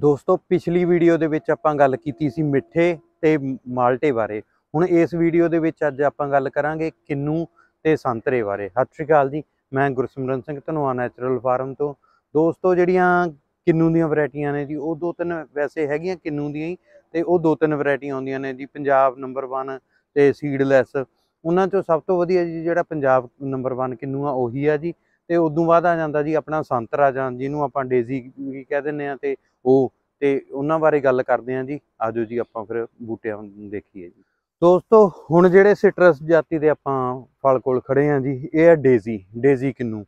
ਦੋਸਤੋ ਪਿਛਲੀ ਵੀਡੀਓ ਦੇ ਵਿੱਚ ਆਪਾਂ ਗੱਲ ਕੀਤੀ ਸੀ ਮਿੱਠੇ ਤੇ ਮਾਲਟੇ ਬਾਰੇ ਹੁਣ ਇਸ ਵੀਡੀਓ ਦੇ ਵਿੱਚ ਅੱਜ ਆਪਾਂ ਗੱਲ ਕਰਾਂਗੇ ਕਿੰਨੂ ਤੇ ਸੰਤਰੇ ਬਾਰੇ ਸਤਿ ਸ਼੍ਰੀ ਅਕਾਲ ਜੀ ਮੈਂ ਗੁਰਸਿਮਰਨ ਸਿੰਘ ਧਨਵਾ ਨੈਚੁਰਲ ਫਾਰਮ ਤੋਂ ਦੋਸਤੋ ਜਿਹੜੀਆਂ ਕਿੰਨੂ ਦੀਆਂ ਵੈਰਾਈਟੀਆਂ ਨੇ ਜੀ ਉਹ ਦੋ ਤਿੰਨ ਵੈਸੇ ਹੈਗੀਆਂ ਕਿੰਨੂ ਦੀਆਂ ਹੀ ਤੇ ਉਹ ਦੋ ਤਿੰਨ ਵੈਰਾਈਟੀਆਂ ਆਉਂਦੀਆਂ ਨੇ ਜੀ ਪੰਜਾਬ ਨੰਬਰ 1 ਤੇ ਸੀਡਲੈਸ ਉਹਨਾਂ ਚੋਂ ਸਭ ਤੋਂ ਵਧੀਆ ਜੀ ਜਿਹੜਾ ਪੰਜਾਬ ਨੰਬਰ 1 ਕਿੰਨੂ ਆ ਉਹੀ ਆ ਜੀ ਤੇ ਉਦੋਂ ਬਾਅਦ ਆ ਜਾਂਦਾ ਜੀ ਆਪਣਾ ਸੰਤਰਾ ਜਾਂ ਜਿਹਨੂੰ ਆਪਾਂ ਡੇਜ਼ੀ ਵੀ ਕਹਿ ਦਿੰਨੇ ਆ ਤੇ ਉਹ ਤੇ ਉਹਨਾਂ ਬਾਰੇ ਗੱਲ ਕਰਦੇ ਆ ਜੀ ਆਜੋ ਜੀ ਆਪਾਂ ਫਿਰ ਬੂਟਿਆਂ ਨੂੰ ਦੇਖੀਏ ਜੀ ਦੋਸਤੋ ਹੁਣ ਜਿਹੜੇ ਸਿਟਰਸ ਜਾਤੀ ਦੇ ਆਪਾਂ ਫਲ ਕੋਲ ਖੜੇ ਆ ਜੀ ਇਹ ਆ ਡੇਜ਼ੀ ਡੇਜ਼ੀ ਕਿੰਨੂ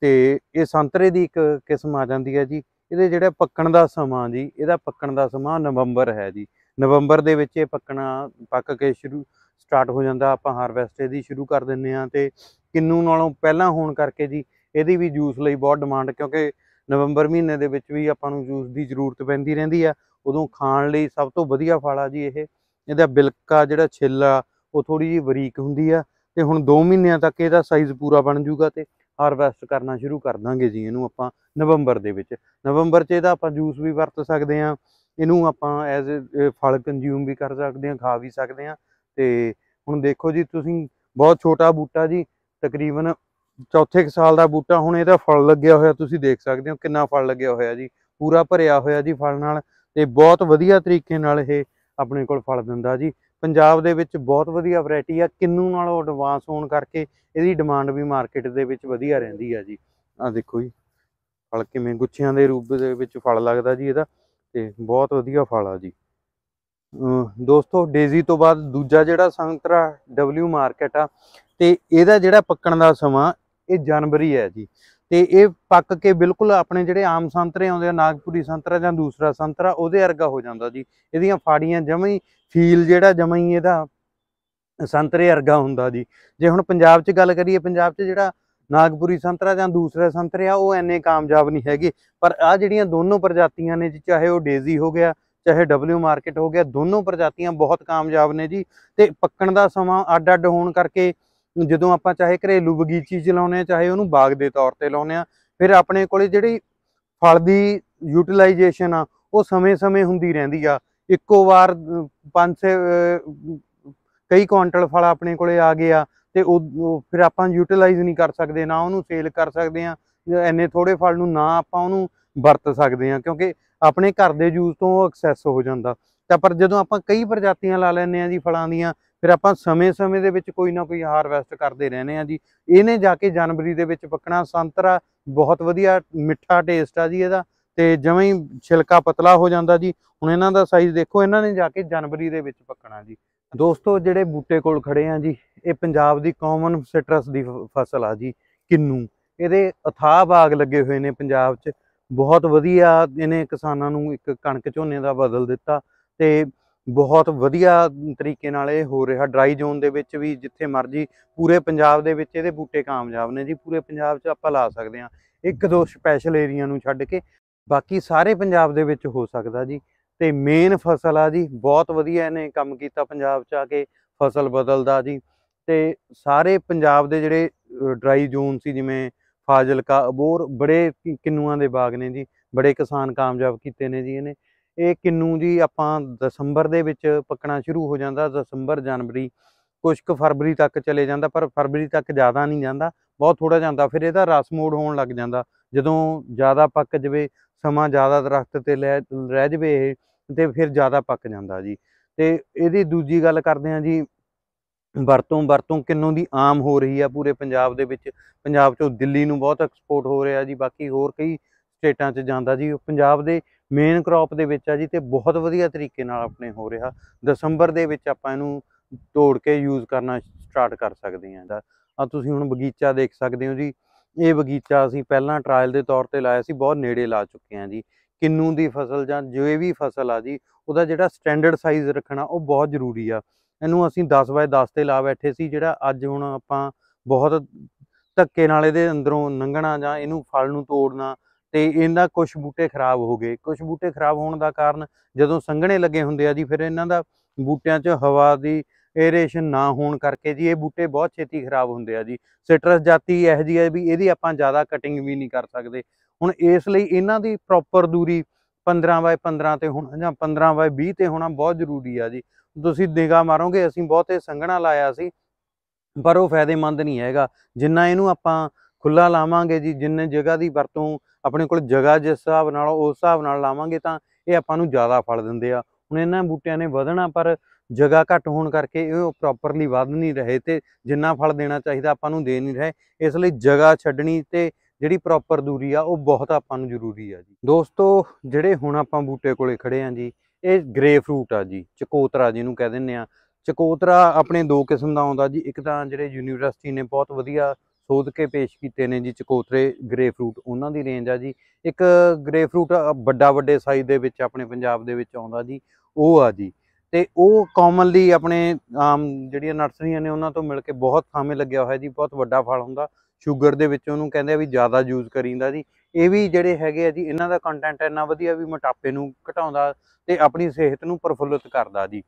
ਤੇ ਇਹ ਸੰਤਰੇ ਦੀ ਇੱਕ ਕਿਸਮ ਆ ਜਾਂਦੀ ਹੈ ਜੀ ਇਹਦੇ ਜਿਹੜਾ ਪੱਕਣ ਦਾ ਸਮਾਂ ਜੀ ਇਹਦਾ ਪੱਕਣ ਦਾ ਸਮਾਂ ਨਵੰਬਰ ਹੈ ਜੀ ਨਵੰਬਰ ਦੇ ਵਿੱਚ ਇਹ ਪੱਕਣਾ ਪੱਕ ਕੇ ਸ਼ੁਰੂ ਸਟਾਰਟ ਹੋ ਜਾਂਦਾ ਆਪਾਂ ਹਾਰਵੈਸਟ ਇਹਦੀ ਸ਼ੁਰੂ ਕਰ ਦਿੰਨੇ ਆ ਤੇ ਕਿੰਨੂ ਨਾਲੋਂ ਪਹਿਲਾਂ ਹੋਣ ਕਰਕੇ ਜੀ ਇਹਦੀ ਵੀ ਜੂਸ ਲਈ ਬਹੁਤ ਡਿਮਾਂਡ ਕਿਉਂਕਿ ਨਵੰਬਰ ਮਹੀਨੇ ਦੇ ਵਿੱਚ ਵੀ ਆਪਾਂ ਨੂੰ ਜੂਸ ਦੀ ਜ਼ਰੂਰਤ ਪੈਂਦੀ ਰਹਿੰਦੀ ਆ ਉਦੋਂ ਖਾਣ ਲਈ ਸਭ ਤੋਂ ਵਧੀਆ ਫਲ ਆ ਜੀ ਇਹ ਇਹਦਾ ਬਿਲਕਾ ਜਿਹੜਾ ਛਿੱਲ ਆ ਉਹ ਥੋੜੀ ਜੀ ਬਰੀਕ ਹੁੰਦੀ ਆ ਤੇ ਹੁਣ 2 ਮਹੀਨਿਆਂ ਤੱਕ ਇਹਦਾ ਸਾਈਜ਼ ਪੂਰਾ ਬਣ ਜਾਊਗਾ ਤੇ ਹਾਰਵੈਸਟ ਕਰਨਾ ਸ਼ੁਰੂ ਕਰ ਦਾਂਗੇ ਜੀ ਇਹਨੂੰ ਆਪਾਂ ਨਵੰਬਰ ਦੇ ਵਿੱਚ ਨਵੰਬਰ 'ਚ ਇਹਦਾ ਆਪਾਂ ਜੂਸ ਵੀ ਵਰਤ ਸਕਦੇ ਆ ਇਹਨੂੰ ਆਪਾਂ ਐਜ਼ ਫਲ ਕੰਜ਼ਿਊਮ ਵੀ ਕਰ ਸਕਦੇ ਆ ਖਾ ਵੀ ਸਕਦੇ ਆ ਤੇ ਹੁਣ ਦੇਖੋ ਜੀ ਤੁਸੀਂ ਬਹੁਤ ਛੋਟਾ ਬੂਟਾ ਜੀ ਤਕਰੀਬਨ ਚੌਥੇ ਸਾਲ ਦਾ ਬੂਟਾ ਹੁਣ ਇਹਦਾ ਫਲ ਲੱਗਿਆ ਹੋਇਆ ਤੁਸੀਂ ਦੇਖ ਸਕਦੇ ਹੋ ਕਿੰਨਾ ਫਲ ਲੱਗਿਆ ਹੋਇਆ ਜੀ ਪੂਰਾ ਭਰਿਆ ਹੋਇਆ ਜੀ ਫਲ ਨਾਲ ਤੇ ਬਹੁਤ ਵਧੀਆ ਤਰੀਕੇ ਨਾਲ ਇਹ ਆਪਣੇ ਕੋਲ ਫਲ ਦਿੰਦਾ ਜੀ ਪੰਜਾਬ ਦੇ ਵਿੱਚ ਬਹੁਤ ਵਧੀਆ ਵੈਰਾਈਟੀ ਆ ਕਿੰਨੂ ਨਾਲ ਐਡਵਾਂਸ ਹੋਣ ਕਰਕੇ ਇਹਦੀ ਡਿਮਾਂਡ ਵੀ ਮਾਰਕੀਟ ਦੇ ਵਿੱਚ ਵਧੀਆ ਰਹਿੰਦੀ ਆ ਜੀ ਆ ਦੇਖੋ ਜੀ ਫਲ ਕਿਵੇਂ ਗੁੱਛਿਆਂ ਦੇ ਰੂਪ ਦੇ ਵਿੱਚ ਫਲ ਲੱਗਦਾ ਜੀ ਇਹਦਾ ਤੇ ਬਹੁਤ ਵਧੀਆ ਫਲ ਆ ਜੀ ਦੋਸਤੋ ਡੇਜ਼ੀ ਤੋਂ ਬਾਅਦ ਦੂਜਾ ਜਿਹੜਾ ਸੰਤਰਾ ਡਬਲਯੂ ਮਾਰਕੀਟ ਆ ਤੇ ਇਹਦਾ ਜਿਹੜਾ ਪੱਕਣ ਦਾ ਸਮਾਂ ਇਹ ਜਨਵਰੀ ਹੈ ਜੀ ਤੇ ਇਹ ਪੱਕ ਕੇ ਬਿਲਕੁਲ ਆਪਣੇ ਜਿਹੜੇ ਆਮ ਸੰਤਰੇ ਆਉਂਦੇ ਆ ਨਾਗਪੁਰੀ ਸੰਤਰਾ ਜਾਂ ਦੂਸਰਾ ਸੰਤਰਾ ਉਹਦੇ ਵਰਗਾ ਹੋ ਜਾਂਦਾ ਜੀ ਇਹਦੀਆਂ ਫਾੜੀਆਂ ਜਮਈ ਫੀਲ ਜਿਹੜਾ ਜਮਈ ਇਹਦਾ ਸੰਤਰੇ ਵਰਗਾ ਹੁੰਦਾ ਜੀ ਜੇ ਹੁਣ ਪੰਜਾਬ 'ਚ ਗੱਲ ਕਰੀਏ ਪੰਜਾਬ 'ਚ ਜਿਹੜਾ ਨਾਗਪੁਰੀ ਸੰਤਰਾ ਜਾਂ ਦੂਸਰਾ ਸੰਤਰੇ ਆ ਉਹ ਐਨੇ ਕਾਮਯਾਬ ਨਹੀਂ ਹੈਗੇ ਪਰ ਆ ਜਿਹੜੀਆਂ ਦੋਨੋਂ ਪ੍ਰਜਾਤੀਆਂ ਨੇ ਜੀ ਚਾਹੇ ਉਹ ਡੇਜ਼ੀ ਹੋ ਗਿਆ ਚਾਹੇ ਡਬਲਯੂ ਮਾਰਕੀਟ ਹੋ ਗਿਆ ਦੋਨੋਂ ਪ੍ਰਜਾਤੀਆਂ ਬਹੁਤ ਕਾਮਯਾਬ ਨੇ ਜੀ ਤੇ ਪੱਕਣ ਦਾ ਸਮਾਂ ਅੱਡ-ਅੱਡ ਹੋਣ ਕਰਕੇ ਜਦੋਂ ਆਪਾਂ ਚਾਹੇ ਘਰੇਲੂ ਬਗੀਚੀ ਚ ਲਾਉਨੇ ਆ ਚਾਹੇ ਉਹਨੂੰ ਬਾਗ ਦੇ ਤੌਰ ਤੇ ਲਾਉਨੇ ਆ ਫਿਰ ਆਪਣੇ ਕੋਲੇ ਜਿਹੜੀ ਫਲ ਦੀ ਯੂਟਿਲਾਈਜੇਸ਼ਨ ਆ ਉਹ ਸਮੇਂ-ਸਮੇਂ ਹੁੰਦੀ ਰਹਿੰਦੀ ਆ ਇੱਕੋ ਵਾਰ ਪੰਜ ਸੇ ਕਈ ਕੁਇੰਟਲ ਫਲ ਆਪਣੇ ਕੋਲੇ ਆ ਗਏ ਆ ਤੇ ਉਹ ਫਿਰ ਆਪਾਂ ਯੂਟਿਲਾਈਜ਼ ਨਹੀਂ ਕਰ ਸਕਦੇ ਨਾ ਉਹਨੂੰ ਸੇਲ ਕਰ ਸਕਦੇ ਆ ਐਨੇ ਥੋੜੇ ਫਲ ਨੂੰ ਨਾ ਆਪਾਂ ਉਹਨੂੰ ਵਰਤ ਸਕਦੇ ਆ ਕਿਉਂਕਿ ਆਪਣੇ ਘਰ ਦੇ ਯੂਜ਼ ਤੋਂ ਐਕਸੈਸ ਹੋ ਜਾਂਦਾ ਤਾਂ ਪਰ ਜਦੋਂ ਆਪਾਂ ਕਈ ਪ੍ਰਜਾਤੀਆਂ ਲਾ ਲੈਨੇ ਆ ਜੀ ਫਲਾਂ ਦੀਆਂ ਫਿਰ ਆਪਾਂ ਸਮੇਂ-ਸਮੇਂ ਦੇ ਵਿੱਚ ਕੋਈ ਨਾ ਕੋਈ ਹਾਰਵੈਸਟ ਕਰਦੇ ਰਹਿੰਦੇ ਆ ਜੀ ਇਹਨੇ ਜਾ ਕੇ ਜਨਵਰੀ ਦੇ ਵਿੱਚ ਪੱਕਣਾ ਸੰਤਰਾ ਬਹੁਤ ਵਧੀਆ ਮਿੱਠਾ ਟੇਸਟ ਆ ਜੀ ਇਹਦਾ ਤੇ ਜਿਵੇਂ ਹੀ ਛਿਲਕਾ ਪਤਲਾ ਹੋ ਜਾਂਦਾ ਜੀ ਹੁਣ ਇਹਨਾਂ ਦਾ ਸਾਈਜ਼ ਦੇਖੋ ਇਹਨਾਂ ਨੇ ਜਾ ਕੇ ਜਨਵਰੀ ਦੇ ਵਿੱਚ ਪੱਕਣਾ ਜੀ ਦੋਸਤੋ ਜਿਹੜੇ ਬੂਟੇ ਕੋਲ ਖੜੇ ਆ ਜੀ ਇਹ ਪੰਜਾਬ ਦੀ ਕਾਮਨ ਸਿਟਰਸ ਦੀ ਫਸਲ ਆ ਜੀ ਕਿੰਨੂ ਇਹਦੇ ਅਥਾ ਬਾਗ ਲੱਗੇ ਹੋਏ ਨੇ ਪੰਜਾਬ 'ਚ ਬਹੁਤ ਵਧੀਆ ਇਹਨੇ ਕਿਸਾਨਾਂ ਨੂੰ ਇੱਕ ਕਣਕ ਝੋਨੇ ਦਾ ਬਦਲ ਦਿੱਤਾ ਤੇ ਬਹੁਤ ਵਧੀਆ ਤਰੀਕੇ ਨਾਲ ਇਹ ਹੋ ਰਿਹਾ ਡਰਾਈ ਜ਼ੋਨ ਦੇ ਵਿੱਚ ਵੀ ਜਿੱਥੇ ਮਰਜੀ ਪੂਰੇ ਪੰਜਾਬ ਦੇ ਵਿੱਚ ਇਹਦੇ ਬੂਟੇ ਕਾਮਯਾਬ ਨੇ ਜੀ ਪੂਰੇ ਪੰਜਾਬ 'ਚ ਆਪਾਂ ਲਾ ਸਕਦੇ ਹਾਂ ਇੱਕ ਦੋ ਸਪੈਸ਼ਲ ਏਰੀਆ ਨੂੰ ਛੱਡ ਕੇ ਬਾਕੀ ਸਾਰੇ ਪੰਜਾਬ ਦੇ ਵਿੱਚ ਹੋ ਸਕਦਾ ਜੀ ਤੇ ਮੇਨ ਫਸਲ ਆ ਜੀ ਬਹੁਤ ਵਧੀਆ ਇਹਨੇ ਕੰਮ ਕੀਤਾ ਪੰਜਾਬ 'ਚ ਆ ਕੇ ਫਸਲ ਬਦਲਦਾ ਜੀ ਤੇ ਸਾਰੇ ਪੰਜਾਬ ਦੇ ਜਿਹੜੇ ਡਰਾਈ ਜ਼ੋਨ ਸੀ ਜਿਵੇਂ ਫਾਜ਼ਿਲਕਾ ਅਬੋਰ ਬੜੇ ਕਿੰਨੂਆਂ ਦੇ ਬਾਗ ਨੇ ਜੀ ਬੜੇ ਕਿਸਾਨ ਕਾਮਯਾਬ ਕੀਤੇ ਨੇ ਜੀ ਇਹਨੇ ਇਹ ਕਿੰਨੂ ਜੀ ਆਪਾਂ ਦਸੰਬਰ ਦੇ ਵਿੱਚ ਪੱਕਣਾ ਸ਼ੁਰੂ ਹੋ ਜਾਂਦਾ ਦਸੰਬਰ ਜਨਵਰੀ ਕੁਝ ਕੁ ਫਰਵਰੀ ਤੱਕ ਚਲੇ ਜਾਂਦਾ ਪਰ ਫਰਵਰੀ ਤੱਕ ਜ਼ਿਆਦਾ ਨਹੀਂ ਜਾਂਦਾ ਬਹੁਤ ਥੋੜਾ ਜਾਂਦਾ ਫਿਰ ਇਹਦਾ ਰਸ ਮੋੜ ਹੋਣ ਲੱਗ ਜਾਂਦਾ ਜਦੋਂ ਜ਼ਿਆਦਾ ਪੱਕ ਜਵੇ ਸਮਾਂ ਜ਼ਿਆਦਾ ਦਰਖਤ ਤੇ ਰਹਿ ਜਵੇ ਇਹ ਤੇ ਫਿਰ ਜ਼ਿਆਦਾ ਪੱਕ ਜਾਂਦਾ ਜੀ ਤੇ ਇਹਦੀ ਦੂਜੀ ਗੱਲ ਕਰਦੇ ਹਾਂ ਜੀ ਵਰਤੋਂ ਵਰਤੋਂ ਕਿੰਨੋਂ ਦੀ ਆਮ ਹੋ ਰਹੀ ਆ ਪੂਰੇ ਪੰਜਾਬ ਦੇ ਵਿੱਚ ਪੰਜਾਬ ਚੋਂ ਦਿੱਲੀ ਨੂੰ ਬਹੁਤ ਐਕਸਪੋਰਟ ਹੋ ਰਿਹਾ ਜੀ ਬਾਕੀ ਹੋਰ ਕਈ ਸਟੇਟਾਂ 'ਚ ਜਾਂਦਾ ਜੀ ਪੰਜਾਬ ਦੇ ਮੇਨ ਕ੍ਰੌਪ ਦੇ ਵਿੱਚ ਆ ਜੀ ਤੇ ਬਹੁਤ ਵਧੀਆ ਤਰੀਕੇ ਨਾਲ ਆਪਣੇ ਹੋ ਰਿਹਾ ਦਸੰਬਰ ਦੇ ਵਿੱਚ ਆਪਾਂ ਇਹਨੂੰ ਤੋੜ ਕੇ ਯੂਜ਼ ਕਰਨਾ ਸਟਾਰਟ ਕਰ ਸਕਦੇ ਹਾਂ ਆ ਤੁਸੀਂ ਹੁਣ ਬਗੀਚਾ ਦੇਖ ਸਕਦੇ ਹੋ ਜੀ ਇਹ ਬਗੀਚਾ ਅਸੀਂ ਪਹਿਲਾਂ ਟ੍ਰਾਇਲ ਦੇ ਤੌਰ ਤੇ ਲਾਇਆ ਸੀ ਬਹੁਤ ਨੇੜੇ ਲਾ ਚੁੱਕੇ ਹਾਂ ਜੀ ਕਿੰਨੂ ਦੀ ਫਸਲ ਜਾਂ ਜੋ ਵੀ ਫਸਲ ਆ ਜੀ ਉਹਦਾ ਜਿਹੜਾ ਸਟੈਂਡਰਡ ਸਾਈਜ਼ ਰੱਖਣਾ ਉਹ ਬਹੁਤ ਜ਼ਰੂਰੀ ਆ ਇਹਨੂੰ ਅਸੀਂ 10 ਬਾਏ 10 ਤੇ ਲਾ ਬੈਠੇ ਸੀ ਜਿਹੜਾ ਅੱਜ ਹੁਣ ਆਪਾਂ ਬਹੁਤ ਧੱਕੇ ਨਾਲ ਇਹਦੇ ਅੰਦਰੋਂ ਨੰਗਣਾ ਜਾਂ ਇਹਨੂੰ ਫਲ ਨੂੰ ਤੋੜਨਾ ਤੇ ਇਹਨਾਂ ਕੁਝ ਬੂਟੇ ਖਰਾਬ ਹੋ ਗਏ ਕੁਝ ਬੂਟੇ ਖਰਾਬ ਹੋਣ ਦਾ ਕਾਰਨ ਜਦੋਂ ਸੰਘਣੇ ਲੱਗੇ ਹੁੰਦੇ ਆ ਜੀ ਫਿਰ ਇਹਨਾਂ ਦਾ ਬੂਟਿਆਂ 'ਚ ਹਵਾ ਦੀ ਏਰੇਸ਼ਨ ਨਾ ਹੋਣ ਕਰਕੇ ਜੀ ਇਹ ਬੂਟੇ ਬਹੁਤ ਛੇਤੀ ਖਰਾਬ ਹੁੰਦੇ ਆ ਜੀ ਸਿਟਰਸ ਜਾਤੀ ਇਹ ਜੀ ਹੈ ਵੀ ਇਹਦੀ ਆਪਾਂ ਜ਼ਿਆਦਾ ਕਟਿੰਗ ਵੀ ਨਹੀਂ ਕਰ ਸਕਦੇ ਹੁਣ ਇਸ ਲਈ ਇਹਨਾਂ ਦੀ ਪ੍ਰੋਪਰ ਦੂਰੀ 15 ਬਾਏ 15 ਤੇ ਹੋਣਾ ਜਾਂ 15 ਬਾਏ 20 ਤੇ ਹੋਣਾ ਬਹੁਤ ਜ਼ਰੂਰੀ ਆ ਜੀ ਤੁਸੀਂ ਨਿਗਾਹ ਮਾਰੋਗੇ ਅਸੀਂ ਬਹੁਤੇ ਸੰਘਣਾ ਲਾਇਆ ਸੀ ਪਰ ਉਹ ਫਾਇਦੇਮੰਦ ਨਹੀਂ ਹੈਗਾ ਜਿੰਨਾ ਇਹਨੂੰ ਆਪਾਂ ਖੁੱਲਾ ਲਾਵਾਂਗੇ ਜੀ ਜਿੰਨੇ ਜਗ੍ਹਾ ਦੀ ਵਰਤੋਂ ਆਪਣੇ ਕੋਲ ਜਗ੍ਹਾ ਜਿਸ ਹਿਸਾਬ ਨਾਲ ਉਸ ਹਿਸਾਬ ਨਾਲ ਲਾਵਾਂਗੇ ਤਾਂ ਇਹ ਆਪਾਂ ਨੂੰ ਜ਼ਿਆਦਾ ਫਲ ਦਿੰਦੇ ਆ ਹੁਣ ਇਹਨਾਂ ਬੂਟਿਆਂ ਨੇ ਵਧਣਾ ਪਰ ਜਗ੍ਹਾ ਘੱਟ ਹੋਣ ਕਰਕੇ ਇਹ ਪ੍ਰੋਪਰਲੀ ਵਧ ਨਹੀਂ ਰਹੇ ਤੇ ਜਿੰਨਾ ਫਲ ਦੇਣਾ ਚਾਹੀਦਾ ਆਪਾਂ ਨੂੰ ਦੇ ਨਹੀਂ ਰਹੇ ਇਸ ਲਈ ਜਗ੍ਹਾ ਛੱਡਣੀ ਤੇ ਜਿਹੜੀ ਪ੍ਰੋਪਰ ਦੂਰੀ ਆ ਉਹ ਬਹੁਤ ਆਪਾਂ ਨੂੰ ਜ਼ਰੂਰੀ ਆ ਜੀ ਦੋਸਤੋ ਜਿਹੜੇ ਹੁਣ ਆਪਾਂ ਬੂਟੇ ਕੋਲੇ ਖੜੇ ਆਂ ਜੀ ਇਹ ਗ੍ਰੇ ਫਰੂਟ ਆ ਜੀ ਚਕੋਤਰਾ ਜਿਹਨੂੰ ਕਹਿ ਦਿੰਨੇ ਆ ਚਕੋਤਰਾ ਆਪਣੇ ਦੋ ਕਿਸਮ ਦਾ ਆਉਂਦਾ ਜੀ ਇੱਕ ਤਾਂ ਜਿਹੜੇ ਯੂਨੀਵਰਸਿਟੀ ਨੇ ਬਹੁਤ ਵਧੀਆ ਸੋਧ ਕੇ ਪੇਸ਼ ਕੀਤੇ ਨੇ ਜੀ ਚਕੋਤਰੇ ਗ੍ਰੇ ਉਹਨਾਂ ਦੀ ਰੇਂਜ ਆ ਜੀ ਇੱਕ ਗ੍ਰੇ ਵੱਡਾ ਵੱਡੇ ਸਾਈਜ਼ ਦੇ ਵਿੱਚ ਆਪਣੇ ਪੰਜਾਬ ਦੇ ਵਿੱਚ ਆਉਂਦਾ ਜੀ ਉਹ ਆ ਜੀ ਤੇ ਉਹ ਕਾਮਨਲੀ ਆਪਣੇ ਆਮ ਜਿਹੜੀਆਂ ਨਰਸਰੀਆਂ ਨੇ ਉਹਨਾਂ ਤੋਂ ਮਿਲ ਕੇ ਬਹੁਤ ਥਾਵੇਂ ਲੱਗਿਆ ਹੋਇਆ ਜੀ ਬਹੁਤ ਵੱਡਾ ਫਲ ਹੁੰਦਾ ਸ਼ੂਗਰ ਦੇ ਵਿੱਚ ਉਹਨੂੰ ਕਹਿੰਦੇ ਆ ਵੀ ਜ਼ਿਆਦਾ ਯੂਜ਼ ਕਰੀਂਦਾ ਜੀ ਇਹ ਵੀ ਜਿਹੜੇ ਹੈਗੇ ਆ ਜੀ ਇਹਨਾਂ ਦਾ ਕੰਟੈਂਟ ਇੰਨਾ ਵਧੀਆ ਵੀ ਮੋਟਾਪੇ ਨੂੰ ਘਟਾਉਂਦਾ ਤੇ ਆਪਣੀ ਸਿਹਤ ਨੂੰ ਪਰਫੁੱਲਤ ਕਰਦਾ ਜੀ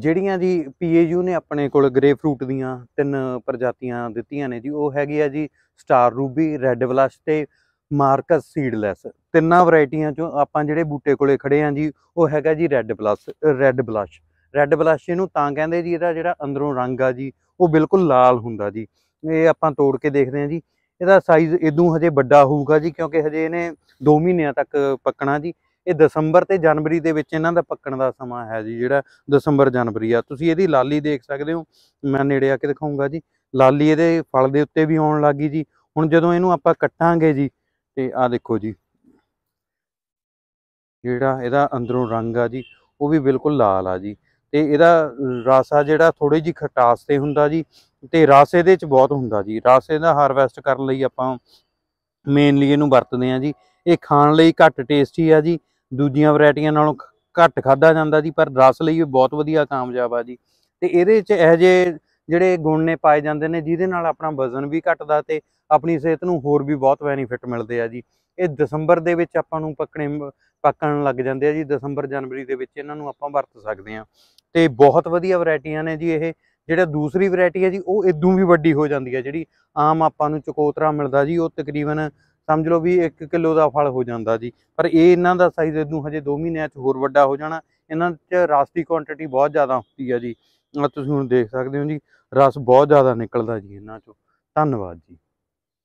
ਜਿਹੜੀਆਂ ਜੀ ਪੀਏਯੂ ਨੇ ਆਪਣੇ ਕੋਲ ਗ੍ਰੇਪਫਰੂਟ ਦੀਆਂ ਤਿੰਨ ਪ੍ਰਜਾਤੀਆਂ ਦਿੱਤੀਆਂ ਨੇ ਜੀ ਉਹ ਹੈਗੀ ਆ ਜੀ ਸਟਾਰ ਰੂਬੀ ਰੈੱਡ ਬਲਸ਼ ਤੇ ਮਾਰਕਸ ਸੀਡਲੈਸ ਤਿੰਨਾਂ ਵੈਰਾਈਟੀਆਂ ਚੋਂ ਆਪਾਂ ਜਿਹੜੇ ਬੂਟੇ ਕੋਲੇ ਖੜੇ ਆ ਜੀ ਉਹ ਹੈਗਾ ਜੀ red blush red blush red blush ਇਹਨੂੰ ਤਾਂ ਕਹਿੰਦੇ ਜੀ ਇਹਦਾ ਜਿਹੜਾ ਅੰਦਰੋਂ ਰੰਗ ਆ ਜੀ ਉਹ ਬਿਲਕੁਲ ਲਾਲ ਹੁੰਦਾ ਜੀ ਇਹ ਆਪਾਂ ਤੋੜ ਕੇ ਦੇਖਦੇ ਆ ਜੀ ਇਹਦਾ ਸਾਈਜ਼ ਇਦੋਂ ਹਜੇ ਵੱਡਾ ਹੋਊਗਾ ਜੀ ਕਿਉਂਕਿ ਹਜੇ ਇਹਨੇ 2 ਮਹੀਨਿਆਂ ਤੱਕ ਪੱਕਣਾ ਜੀ ਇਹ ਦਸੰਬਰ ਤੇ ਜਨਵਰੀ ਦੇ ਵਿੱਚ ਇਹਨਾਂ ਦਾ ਪੱਕਣ ਦਾ ਸਮਾਂ ਹੈ ਜੀ ਜਿਹੜਾ ਦਸੰਬਰ ਜਨਵਰੀ ਆ ਤੁਸੀਂ ਇਹਦੀ ਲਾਲੀ ਦੇਖ ਸਕਦੇ ਹੋ ਮੈਂ ਨੇੜੇ ਆ ਕੇ ਦਿਖਾਉਂਗਾ ਜੀ ਲਾਲੀ ਇਹਦੇ ਫਲ ਦੇ ਉੱਤੇ ਵੀ ਆਉਣ ਲੱਗੀ ਜੀ ਹੁਣ ਜਦੋਂ ਇਹਨੂੰ ਆਪਾਂ ਕੱਟਾਂਗੇ ਜੀ ਤੇ ਆ ਦੇਖੋ ਜੀ ਜਿਹੜਾ ਇਹਦਾ ਅੰਦਰੋਂ ਰੰਗ ਆ ਜੀ ਉਹ ਵੀ ਬਿਲਕੁਲ ਲਾਲ ਆ ਜੀ ਤੇ ਇਹਦਾ ਰਾਸਾ ਜਿਹੜਾ ਥੋੜੀ ਜੀ ਖਟਾਸ ਤੇ ਹੁੰਦਾ ਜੀ ਤੇ ਰਾਸੇ ਦੇ ਵਿੱਚ ਬਹੁਤ ਹੁੰਦਾ ਜੀ ਰਾਸੇ ਦਾ ਹਾਰਵੈਸਟ ਕਰਨ ਲਈ ਆਪਾਂ ਮੇਨਲੀ ਇਹਨੂੰ ਵਰਤਦੇ ਆ ਜੀ ਇਹ ਖਾਣ ਲਈ ਘੱਟ ਟੇਸਟੀ ਆ ਜੀ ਦੂਜੀਆਂ ਵੈਰਾਈਟੀਆਂ ਨਾਲੋਂ ਘੱਟ ਖਾਦਾ ਜਾਂਦਾ ਜੀ ਪਰ ਰਸ ਲਈ ਇਹ ਬਹੁਤ ਵਧੀਆ ਕਾਮਯਾਬ ਆ ਜੀ ਤੇ ਇਹਦੇ 'ਚ ਇਹ ਜੇ ਜਿਹੜੇ ਗੁਣ ਨੇ ਪਾਏ ਜਾਂਦੇ ਨੇ ਜਿਹਦੇ ਨਾਲ ਆਪਣਾ ਵਜ਼ਨ ਵੀ ਘਟਦਾ ਤੇ ਆਪਣੀ ਸਿਹਤ ਨੂੰ ਹੋਰ ਵੀ ਬਹੁਤ ਬੈਨੀਫਿਟ ਮਿਲਦੇ ਆ ਜੀ ਇਹ ਦਸੰਬਰ ਦੇ ਵਿੱਚ ਆਪਾਂ ਨੂੰ ਪੱਕਣੇ ਪੱਕਣ ਲੱਗ ਜਾਂਦੇ ਆ ਜੀ ਦਸੰਬਰ ਜਨਵਰੀ ਦੇ ਵਿੱਚ ਇਹਨਾਂ ਨੂੰ ਆਪਾਂ ਵਰਤ ਸਕਦੇ ਆ ਤੇ ਬਹੁਤ ਵਧੀਆ ਵੈਰਾਈਟੀਆਂ ਨੇ ਜੀ ਇਹ ਜਿਹੜਾ ਦੂਸਰੀ ਵੈਰਾਈਟੀ ਹੈ ਜੀ ਉਹ ਇਦੋਂ ਵੀ ਵੱਡੀ ਹੋ ਜਾਂਦੀ ਹੈ ਜਿਹੜੀ ਆਮ ਆਪਾਂ ਨੂੰ ਚਕੋਤਰਾ ਮਿਲਦਾ ਜੀ ਉਹ ਤਕਰੀਬਨ ਸਮਝ ਲਓ ਵੀ 1 ਕਿਲੋ ਦਾ ਫਲ ਹੋ ਜਾਂਦਾ ਜੀ ਪਰ ਇਹ ਇਹਨਾਂ ਦਾ ਸਾਈਜ਼ ਇਹਨੂੰ ਹਜੇ 2 ਮਹੀਨਿਆਂ 'ਚ ਹੋਰ ਵੱਡਾ ਹੋ ਜਾਣਾ ਇਹਨਾਂ 'ਚ ਰਸ ਦੀ ਕੁਆਂਟੀਟੀ ਬਹੁਤ ਜ਼ਿਆਦਾ ਹੁੰਦੀ ਆ ਜੀ ਤੁਸੀਂ ਹੁਣ ਦੇਖ ਸਕਦੇ ਹੋ ਜੀ ਰਸ ਬਹੁਤ ਜ਼ਿਆਦਾ ਨਿਕਲਦਾ ਜੀ ਇਹਨਾਂ 'ਚੋਂ ਧੰਨਵਾਦ ਜੀ